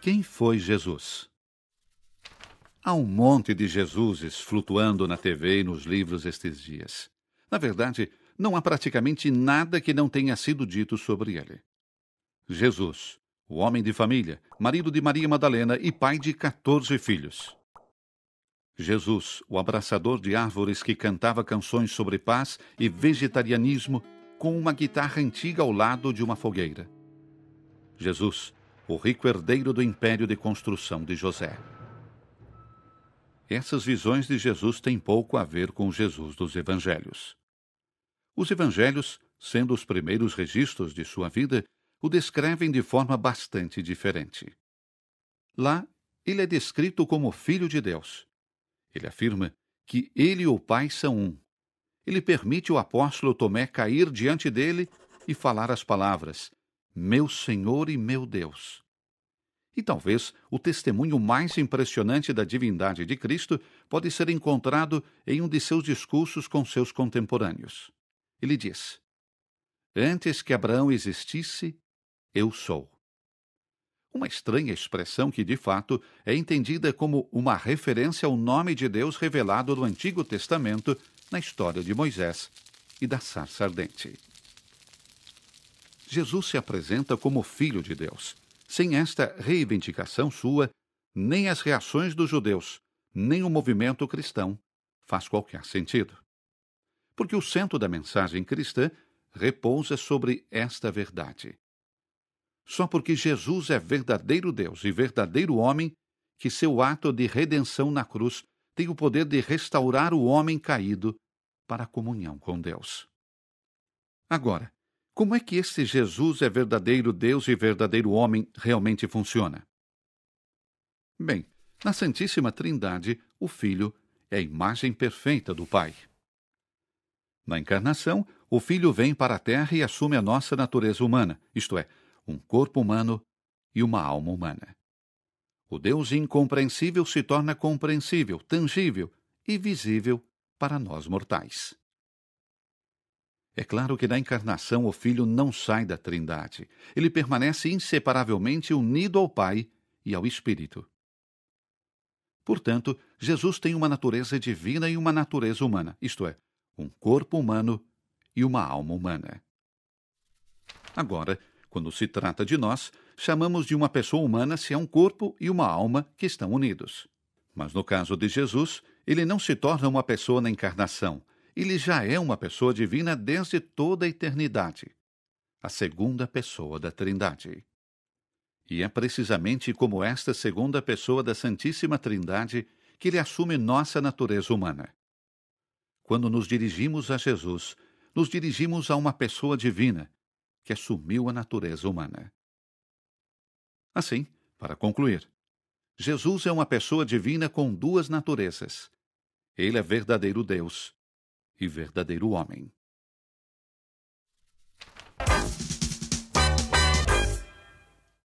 Quem foi Jesus? Há um monte de Jesuses flutuando na TV e nos livros estes dias. Na verdade, não há praticamente nada que não tenha sido dito sobre ele. Jesus, o homem de família, marido de Maria Madalena e pai de 14 filhos. Jesus, o abraçador de árvores que cantava canções sobre paz e vegetarianismo com uma guitarra antiga ao lado de uma fogueira. Jesus, o rico herdeiro do império de construção de José. Essas visões de Jesus têm pouco a ver com Jesus dos evangelhos. Os evangelhos, sendo os primeiros registros de sua vida, o descrevem de forma bastante diferente. Lá, ele é descrito como filho de Deus, ele afirma que ele e o Pai são um. Ele permite o apóstolo Tomé cair diante dele e falar as palavras: Meu Senhor e meu Deus. E talvez o testemunho mais impressionante da divindade de Cristo pode ser encontrado em um de seus discursos com seus contemporâneos. Ele diz: Antes que Abraão existisse, eu sou uma estranha expressão que, de fato, é entendida como uma referência ao nome de Deus revelado no Antigo Testamento na história de Moisés e da sarça ardente. Jesus se apresenta como Filho de Deus. Sem esta reivindicação sua, nem as reações dos judeus, nem o movimento cristão faz qualquer sentido. Porque o centro da mensagem cristã repousa sobre esta verdade só porque Jesus é verdadeiro Deus e verdadeiro homem, que seu ato de redenção na cruz tem o poder de restaurar o homem caído para a comunhão com Deus. Agora, como é que esse Jesus é verdadeiro Deus e verdadeiro homem realmente funciona? Bem, na Santíssima Trindade, o Filho é a imagem perfeita do Pai. Na encarnação, o Filho vem para a Terra e assume a nossa natureza humana, isto é, um corpo humano e uma alma humana. O Deus incompreensível se torna compreensível, tangível e visível para nós mortais. É claro que na encarnação o Filho não sai da Trindade. Ele permanece inseparavelmente unido ao Pai e ao Espírito. Portanto, Jesus tem uma natureza divina e uma natureza humana, isto é, um corpo humano e uma alma humana. Agora, quando se trata de nós, chamamos de uma pessoa humana se é um corpo e uma alma que estão unidos. Mas no caso de Jesus, ele não se torna uma pessoa na encarnação, ele já é uma pessoa divina desde toda a eternidade a segunda pessoa da Trindade. E é precisamente como esta segunda pessoa da Santíssima Trindade que ele assume nossa natureza humana. Quando nos dirigimos a Jesus, nos dirigimos a uma pessoa divina que assumiu a natureza humana. Assim, para concluir, Jesus é uma pessoa divina com duas naturezas. Ele é verdadeiro Deus e verdadeiro homem.